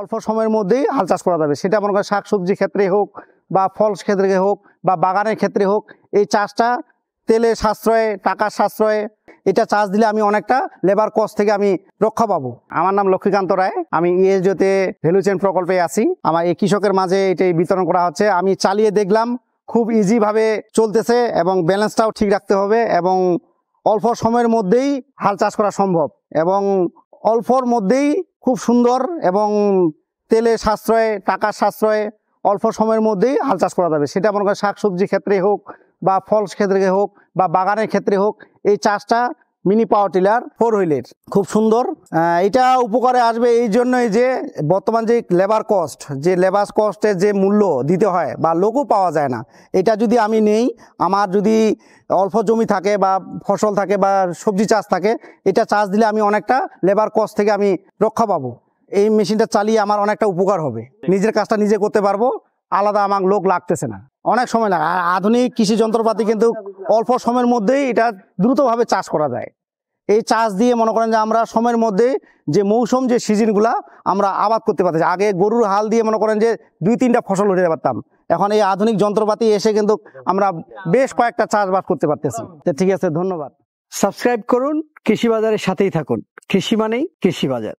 অল্প সময়ের মধ্যেই হাল চাষ করা যাবে সেটা মনে করেন শাকসবজি ক্ষেত্রে হোক বা ফল ক্ষেত্রে হোক বা বাগানের ক্ষেত্রে হোক এই চাষটা তেলে সাশ্রয়ে টাকার সাশ্রয়ে এটা চাষ দিলে আমি অনেকটা লেবার কস্ট থেকে আমি রক্ষা পাবো আমার নাম লক্ষ্মীকান্ত রায় আমি ইএসজিওতে ভ্যালু চেন প্রকল্পে আছি আমার এই কৃষকের মাঝে এটাই বিতরণ করা হচ্ছে আমি চালিয়ে দেখলাম খুব ইজিভাবে চলতেছে এবং ব্যালেন্সটাও ঠিক রাখতে হবে এবং অল্প সময়ের মধ্যেই হাল চাষ করা সম্ভব এবং অল্পর মধ্যেই খুব সুন্দর এবং তেলে সাশ্রয়ে টাকার সাশ্রয়ে অল্প সময়ের মধ্যেই হাল চাষ করা যাবে সেটা মনে করেন শাকসবজি ক্ষেত্রে হোক বা ফল ক্ষেত্রে হোক বা বাগানের ক্ষেত্রে হোক এই চাষটা মিনি পাওয়ার টিলার ফোর হুইলের খুব সুন্দর এটা উপকারে আসবে এই জন্যই যে বর্তমান যে লেবার কস্ট যে লেবার কস্টের যে মূল্য দিতে হয় বা লোকও পাওয়া যায় না এটা যদি আমি নেই আমার যদি অল্প জমি থাকে বা ফসল থাকে বা সবজি চাষ থাকে এটা চাষ দিলে আমি অনেকটা লেবার কস্ট থেকে আমি রক্ষা পাবো এই মেশিনটা চালিয়ে আমার অনেকটা উপকার হবে নিজের কাজটা নিজে করতে পারবো আলাদা আমার লোক লাগতেছে না অনেক সময় লাগে আর আধুনিক কৃষি যন্ত্রপাতি কিন্তু অল্প সময়ের মধ্যেই এটা দ্রুতভাবে চাষ করা যায় এই চাষ দিয়ে মনে করেন যে আমরা সময়ের মধ্যে যে মৌসুম যে সিজনগুলা আমরা আবাদ করতে পারতেছি আগে গরুর হাল দিয়ে মনে করেন যে দুই তিনটা ফসল উঠে পারতাম এখন এই আধুনিক যন্ত্রপাতি এসে কিন্তু আমরা বেশ কয়েকটা চাষবাস করতে পারতেছি ঠিক আছে ধন্যবাদ সাবস্ক্রাইব করুন কৃষি বাজারের সাথেই থাকুন কৃষি মানেই কৃষি বাজার